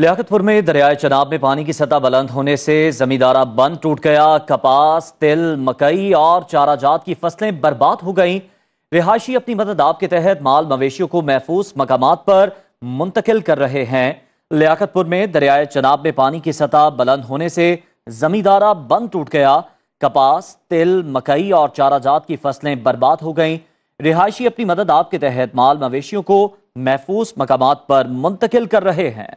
लियाकतपुर में दरियाए चनाब में पानी की सतह बुलंद होने से जमींदारा बंद टूट गया कपास तिल मकई और चाराजात की फसलें बर्बाद हो गईं रिहायशी अपनी मदद आप के तहत माल मवेशियों को महफूज मकाम पर मुंतकिल कर रहे हैं लियाकतपुर में दरियाए चनाब में पानी की सतह बुलंद होने से जमींदारा बंद टूट गया कपास तिल मकई और चाराजात की फसलें बर्बाद हो गईं रिहायशी अपनी मदद आप के तहत माल मवेशियों को महफूज मकाम पर मुंतकिल कर रहे हैं